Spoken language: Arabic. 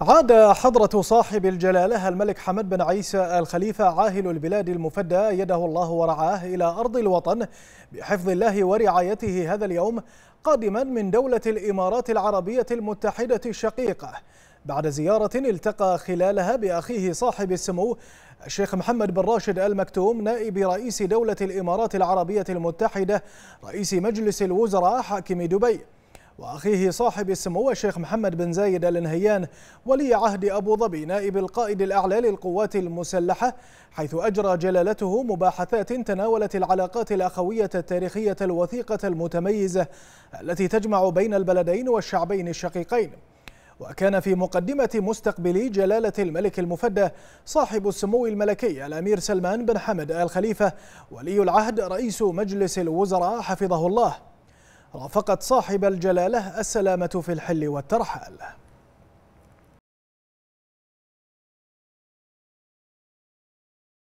عاد حضرة صاحب الجلالة الملك حمد بن عيسى الخليفة عاهل البلاد المفدى يده الله ورعاه إلى أرض الوطن بحفظ الله ورعايته هذا اليوم قادما من دولة الإمارات العربية المتحدة الشقيقة بعد زيارة التقى خلالها بأخيه صاحب السمو الشيخ محمد بن راشد المكتوم نائب رئيس دولة الإمارات العربية المتحدة رئيس مجلس الوزراء حاكم دبي وأخيه صاحب السمو الشيخ محمد بن زايد آل نهيان ولي عهد أبو ظبي نائب القائد الأعلى للقوات المسلحة حيث أجرى جلالته مباحثات تناولت العلاقات الأخوية التاريخية الوثيقة المتميزة التي تجمع بين البلدين والشعبين الشقيقين وكان في مقدمة مستقبلي جلالة الملك المفدى صاحب السمو الملكي الأمير سلمان بن حمد آل خليفة ولي العهد رئيس مجلس الوزراء حفظه الله رافقت صاحب الجلالة السلامة في الحل والترحال